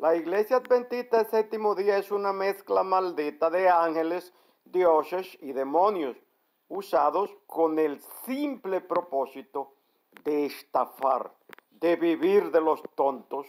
La iglesia adventista del séptimo día es una mezcla maldita de ángeles, dioses y demonios usados con el simple propósito de estafar, de vivir de los tontos.